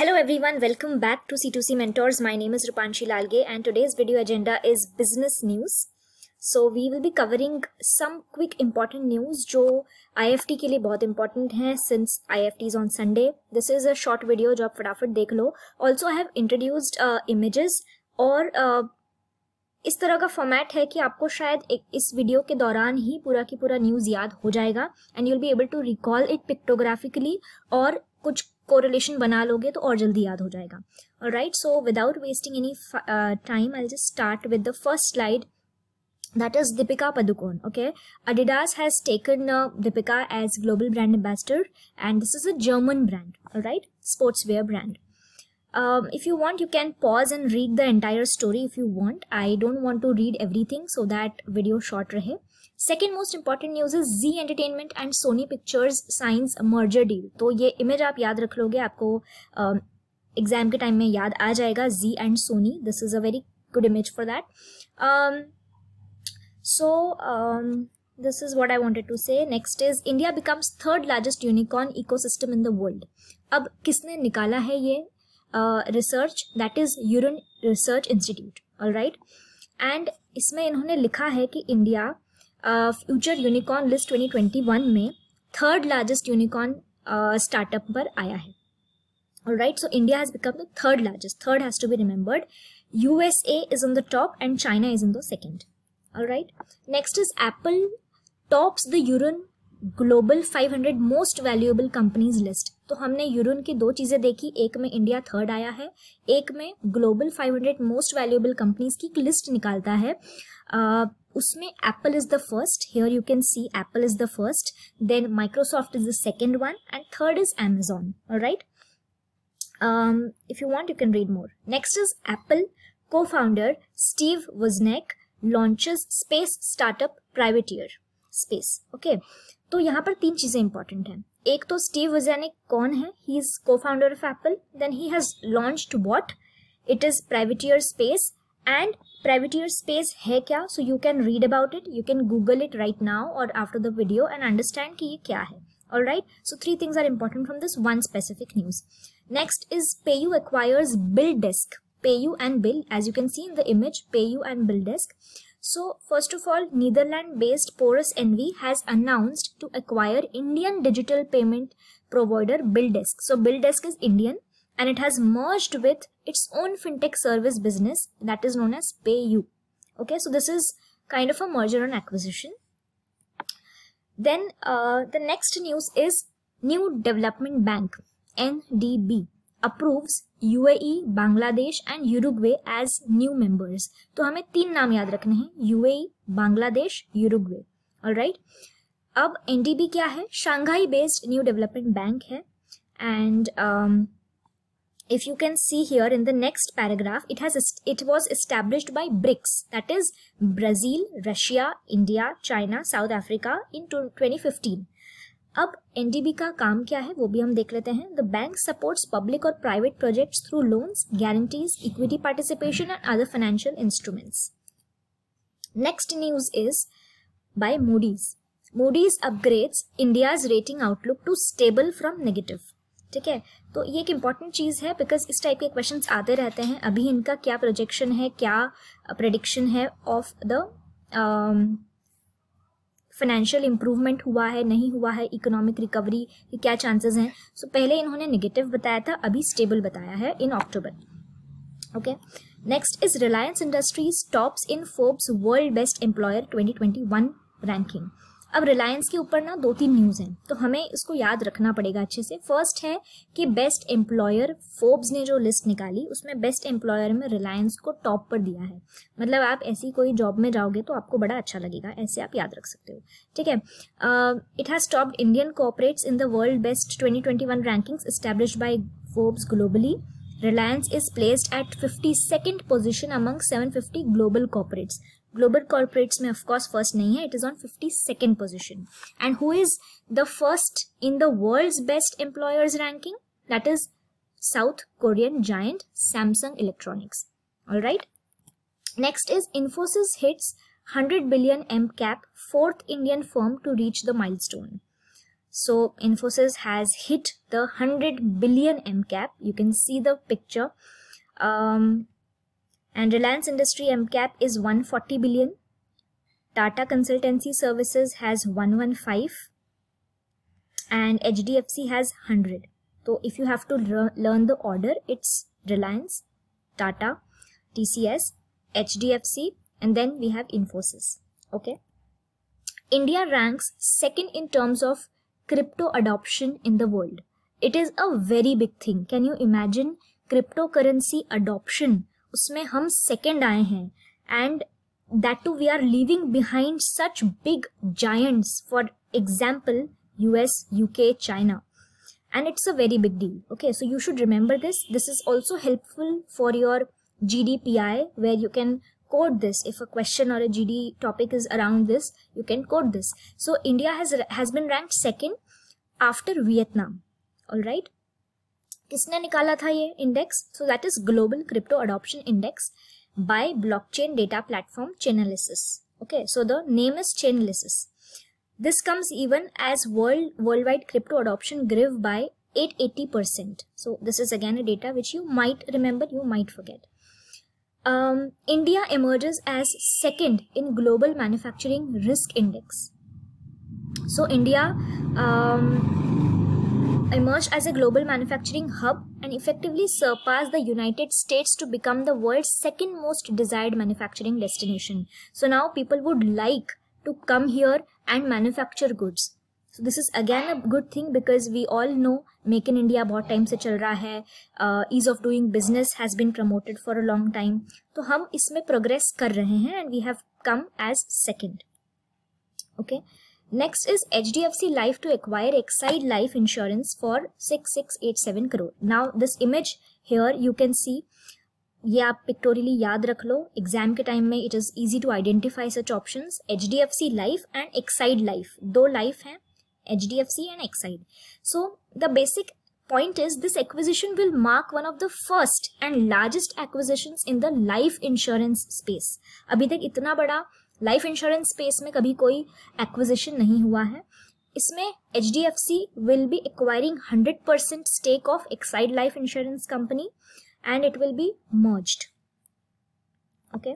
Hello everyone, welcome back to C2C Mentors. My name is Rupanshi Lalge and today's video agenda is business news. So we will be covering some quick important news जो IFT के लिए बहुत important हैं since IFT is on Sunday. This is a short video जो आप फटाफट देख लो. Also I have introduced uh, images और uh, इस तरह का फॉर्मेट है कि आपको शायद एक इस वीडियो के दौरान ही पूरा की पूरा न्यूज़ याद हो जाएगा and you will be able to recall it pictographically और कुछ कोरिलेशन बना लोगे तो और जल्दी याद हो जाएगा right so without wasting any time I just start with the first slide that is Deepika Padukone okay Adidas has taken Deepika as global brand ambassador and this is a German brand right sports wear brand um, if you want you can pause and read the entire story if you want i don't want to read everything so that video short rahe second most important news is Zee entertainment and Sony pictures science merger deal तो ये image आप याद रख लोगे आपको exam uh, के time में याद आ जाएगा Zee and Sony this is a very good image for that so this is what i wanted to say next is india becomes third largest unicorn ecosystem in the world अब किसने निकाला है ये research that is Hurun research institute all right and इसमें इन्होंने लिखा है कि इंडिया फ्यूचर यूनिकॉर्न लिस्ट 2021 में थर्ड लार्जेस्ट यूनिकॉर्न स्टार्टअप पर आया है all right so India has become the third largest third has to be remembered USA is in the top and China is in the second all right next is Apple tops the Hurun global 500 most valuable companies list तो हमने यूरोन की दो चीज़ें देखी एक में India third आया है एक में ग्लोबल 500 मोस्ट वैल्यूएबल कंपनीज की एक लिस्ट निकालता है uh, उसमें Apple is the first here you can see Apple is the first then Microsoft is the second one and third is Amazon right you want you can read more next is Apple co founder Steve Wozniak wozniak space startup privateer space okay तो यहाँ पर तीन चीज़ें important हैं एक तो Steve Wozniak कौन है he is cofounder of Apple then he has launch what it is privateer space and privateer space है क्या so you can read about it you can Google it right now और after the video and understand कि ये क्या है all right so three things are three from this one specific news next is PayU acquires BillDesk PayU and bill as you can see in the image PayU and BillDesk So first of all, Netherlands-based Porous NV has announced to acquire Indian digital payment provider BillDesk. So BillDesk is Indian and it has merged with its own fintech service business that is known as PayU. Okay, so this is kind of a merger and acquisition. Then uh, the next news is New Development Bank NDB approves UAE Bangladesh and Uruguay as new members तो हमें तीन नाम याद रखने हैं UAE Bangladesh Uruguay all right अब NDB क्या है Shanghai based new development bank है and um, if you can see here in the next paragraph it it was established by brics that is brazil russia india china south africa in 2015 अब NDB का काम क्या है वो भी हम देख लेते हैं द बैंक सपोर्ट्स पब्लिक और private projects through loans guarantees equity participation and other financial instruments next news is by Moody's Moody's upgrades India's rating outlook to stable from negative ठीक है तो ये एक इम्पॉर्टेंट चीज़ है बिकॉज इस type के questions आते रहते हैं अभी इनका क्या प्रोजेक्शन है क्या प्रडिक्शन है ऑफ द फाइनेंशियल इम्प्रूवमेंट हुआ है नहीं हुआ है इकोनॉमिक रिकवरी के क्या चांसेस हैं सो so, पहले इन्होंने निगेटिव बताया था अभी स्टेबल बताया है in October okay next is Reliance industries tops in Forbes world best employer 2021 ranking अब रिलायंस के ऊपर ना दो तीन न्यूज़ हैं तो हमें इसको याद रखना पड़ेगा अच्छे से फर्स्ट है कि बेस्ट एम्प्लॉयर फोर्ब्स ने जो लिस्ट निकाली उसमें बेस्ट एम्प्लॉयर में रिलायंस को टॉप पर दिया है मतलब आप ऐसी कोई जॉब में जाओगे तो आपको बड़ा अच्छा लगेगा ऐसे आप याद रख सकते हो ठीक है it has topped Indian corporates in the world best twenty twenty one rankings establish by Forbes globally placed at fifty second position among seven fifty global corporates global corporates may of course first नहीं है it is on 52nd position and who is the first in the world's best employers ranking that is South Korean giant Samsung Electronics all right next is Infosys hits 100 billion M cap fourth Indian firm to reach the milestone so Infosys has hit the 100 billion M cap you can see the picture um, and Reliance Industry MCAP is 140 billion. Tata Consultancy Services has 115 and HDFC has 100. So if you have to learn the order, it's Reliance, Tata, TCS, HDFC and then we have Infosys. Okay. India ranks second in terms of crypto adoption in the world. It is a very big thing. Can you imagine cryptocurrency adoption उसमें हम second आए हैं and that too we are living behind such big giants for example US UK China and it's a very big deal okay so you should remember this this is also helpful for your gdpi where you can code this if a question or a gd topic is around this you can code this so india has has been ranked second after vietnam all right किसने निकाला था ये index so that is global crypto adoption by blockchain data platform Chainalysis. Okay, so the name is Chainalysis. This comes even as world worldwide crypto adoption grew by 880%. So this is again a data which you might remember, you might forget. Um, India emerges as second in global manufacturing risk index. So India um, emerged as a global manufacturing hub and effectively surpassed the United States to become the world's second most desired manufacturing destination. So now people would like to come here and manufacture goods. So this is again a good thing because we all know Make in India बहुत time से chal raha hai? uh, ease of doing business has been promoted for a long time. So we इसमें progress कर रहे and we have come as second. Okay. Next is H D F C life to acquire Exide life insurance for six six eight seven crore now this image here you can see ये आप pictorially याद रख लो exam के time में it is easy to identify such option H D F C life and Exide life दो life हैं H D F C and Exide so the basic point is this acquisition will mark one of the first and largest acquisition in the life insurance space अभी तक इतना बड़ा life insurance space में कभी कोई acquisition नहीं हुआ है इसमें H D F C will be acquiring hundred percent stake of Exide life insurance company and it will be merged okay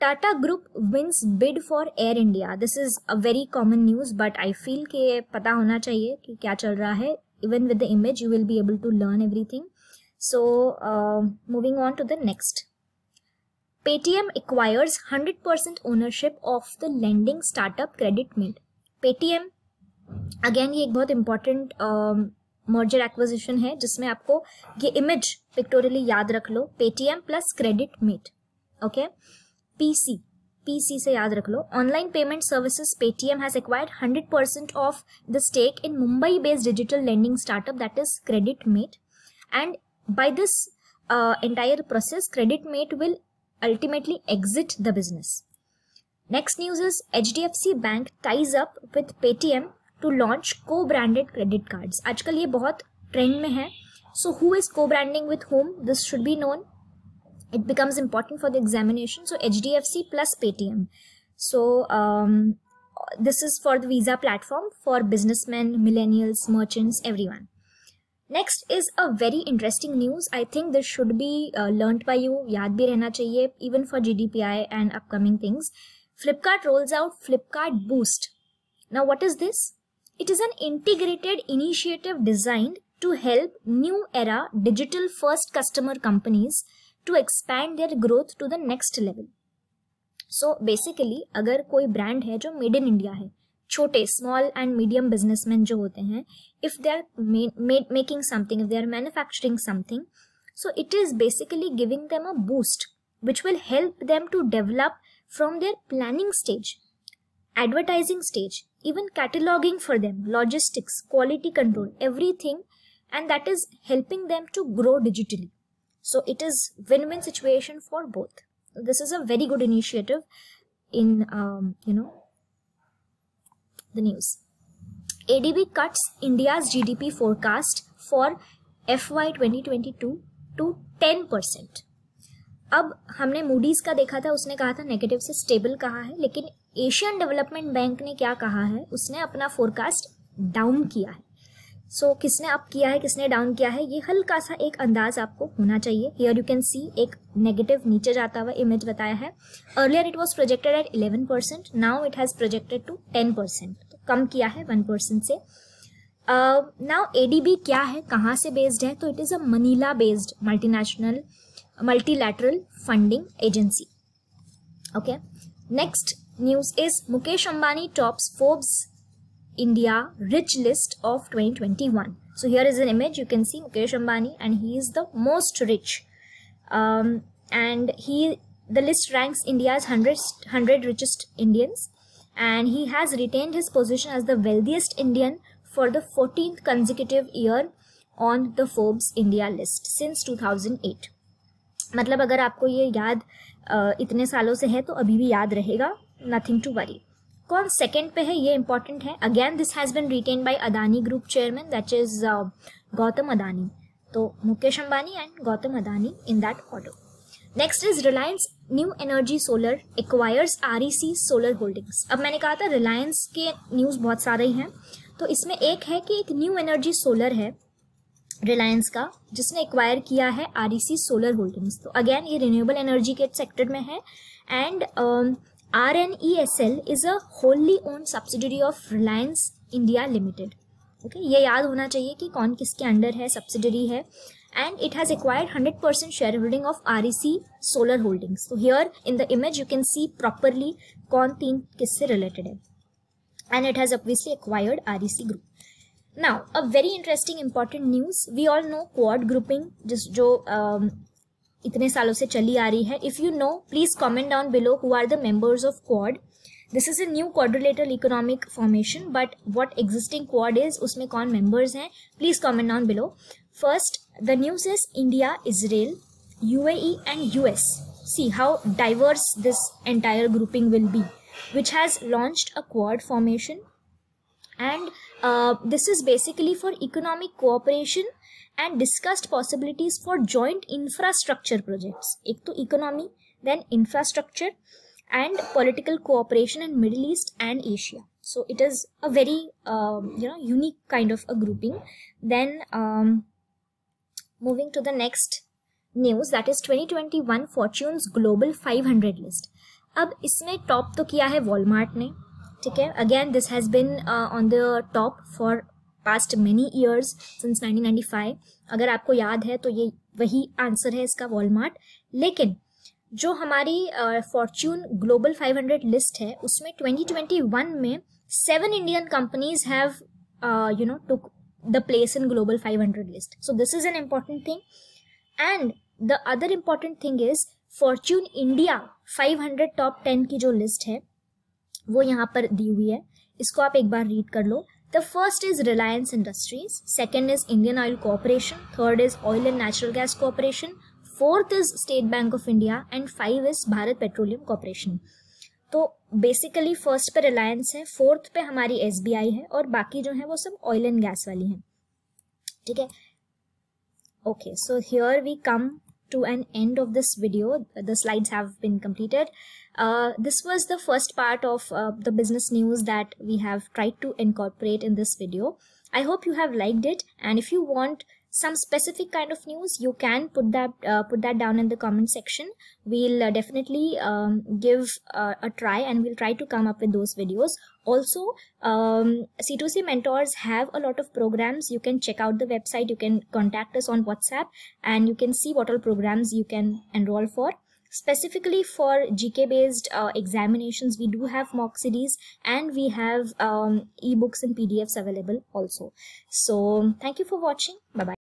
Tata group wins bid for Air India this is a very common news but I feel कि पता होना चाहिए कि क्या चल रहा है even with the image you will be able to learn everything so moving on to the next Paytm acquires 100% ownership of the lending startup CreditMate. Paytm again ये एक बहुत important um, merger acquisition है जिसमें आपको ये image pictorially याद रख लो Paytm plus CreditMate, okay? PC PC से याद रख लो. Online payment services Paytm has acquired 100% of the stake in Mumbai-based digital lending startup that is CreditMate, and by this uh, entire process, CreditMate will ultimately exit the business. Next news is HDFC Bank ties up with Paytm to launch co-branded credit cards. आजकल ये बहुत trend में है. So who is co-branding with whom? This should be known. It becomes important for the examination. So HDFC plus Paytm. So um, this is for the Visa platform for businessmen, millennials, merchants, everyone. Next is a very interesting news. I think this should be uh, learnt by you. Yaad bhi rehna chahiye, even for GDPI and upcoming things. Flipkart rolls out Flipkart Boost. Now, what is this? It is an integrated initiative designed to help new era digital first customer companies to expand their growth to the next level. So basically, agar koi brand hai jo made in India hai, छोटे small and medium businessman जो होते हैं if they are making something if they are manufacturing so it is basically giving them a boost which will help them to develop from their planning stage advertising stage even cataloging for them logistics quality control everything and that is helping them to grow digitally so it is win-win situation for both this is a very good initiative in um, you know the news. ADB cuts India's GDP forecast for FY 2022 to ten percent अब हमने Moody's का देखा था उसने कहा था negative से stable कहा है लेकिन एशियन डेवलपमेंट बैंक ने क्या कहा है उसने अपना फोरकास्ट डाउन किया है सो so, किसने अप किया है किसने डाउन किया है ये हल्का सा एक अंदाज आपको होना चाहिए हियर यू कैन सी एक नेगेटिव नीचे जाता हुआ इमेज बताया है earlier it was projected at eleven percent now it has projected to ten percent कम किया है वन परसेंट से नाउ uh, एडीबी क्या है कहाँ से बेस्ड है तो it is a Manila based multinational multilateral funding agency okay next news is Mukesh Ambani tops Forbes India rich list of 2021. So here is an image you can see Mukesh Ambani and he is the most rich. Um, and he the list ranks India's 100, 100 richest Indians and he has retained his position as the wealthiest Indian for the 14th consecutive year on the Forbes India list since 2008. मतलब अगर आपको ये याद इतने सालों से है तो अभी भी याद रहेगा नथिंग टू वरी कौन सेकेंड पे है ये इंपॉर्टेंट है again this has been written by Adani group chairman that is Gautam Adani तो Mukesh Ambani and Gautam Adani in that order next is Reliance new energy solar acquires R solar holdings अब मैंने कहा था रिलायंस के न्यूज़ बहुत सारे हैं तो इसमें एक है कि एक न्यू एनर्जी सोलर है रिलायंस का जिसने एक्वायर किया है आर सोलर होल्डिंग्स तो अगेन ये रिन्यूएबल एनर्जी के सेक्टर में है and RNESL is a wholly owned subsidiary of Reliance India Limited. Okay, ये याद होना चाहिए कि कौन किसके अंडर है सब्सिडरी है and it has acquired hundred percent share holding of R E C solar holdings तो here in the image you can see properly कौन तीन किससे रिलेटेड है and it has obviously acquired R E C group now a very interesting important news we all know quad grouping जिस जो um, इतने सालों से चली आ रही है if you know please comment down below who are the members of quad this is a new quadrilateral economic formation but what existing quad is उसमें कौन मेंबर्स हैं please comment down below first the news is India Israel UAE and US as see how diverse this entire grouping will be which has launch a quad formation and this is basically for economic cooperation and discussed possibilities for joint infrastructure projects. Ek to economy, then infrastructure and political cooperation in Middle East and Asia. So it is a very um, you know unique kind of a grouping. Then um, moving to the next news that is 2021 Fortune's Global 500 list. अब इसमें top तो किया है Walmart ने ठीक है again this has been on the top for past many years since 1995 अगर आपको याद है तो ये वही आंसर है इसका वॉलमार्ट लेकिन जो हमारी फॉर्च्यून ग्लोबल 500 लिस्ट है उसमें 2021 में seven Indian companies have you know took the place in global 500 list so this is an important thing and the other important thing is Fortune India 500 top 10 की जो list है वो यहाँ पर दी हुई है इसको आप एक बार रीड कर लो The first is Reliance Industries, second is Indian Oil Corporation, third is Oil and Natural Gas Corporation, fourth is State Bank of India and five is Bharat Petroleum Corporation. तो बेसिकली फर्स्ट पे रिलायंस है fourth पे हमारी S है और बाकी जो है वो सब ऑयल एंड गैस वाली हैं ठीक है okay so here we come to an end of this video. The slides have been completed. Uh, this was the first part of uh, the business news that we have tried to incorporate in this video. I hope you have liked it and if you want some specific kind of news you can put that uh, put that down in the comment section we'll uh, definitely um, give uh, a try and we'll try to come up with those videos also um, c2c mentors have a lot of programs you can check out the website you can contact us on whatsapp and you can see what all programs you can enroll for specifically for gk based uh, examinations we do have mock CDs and we have um, ebooks and pdfs available also so thank you for watching bye bye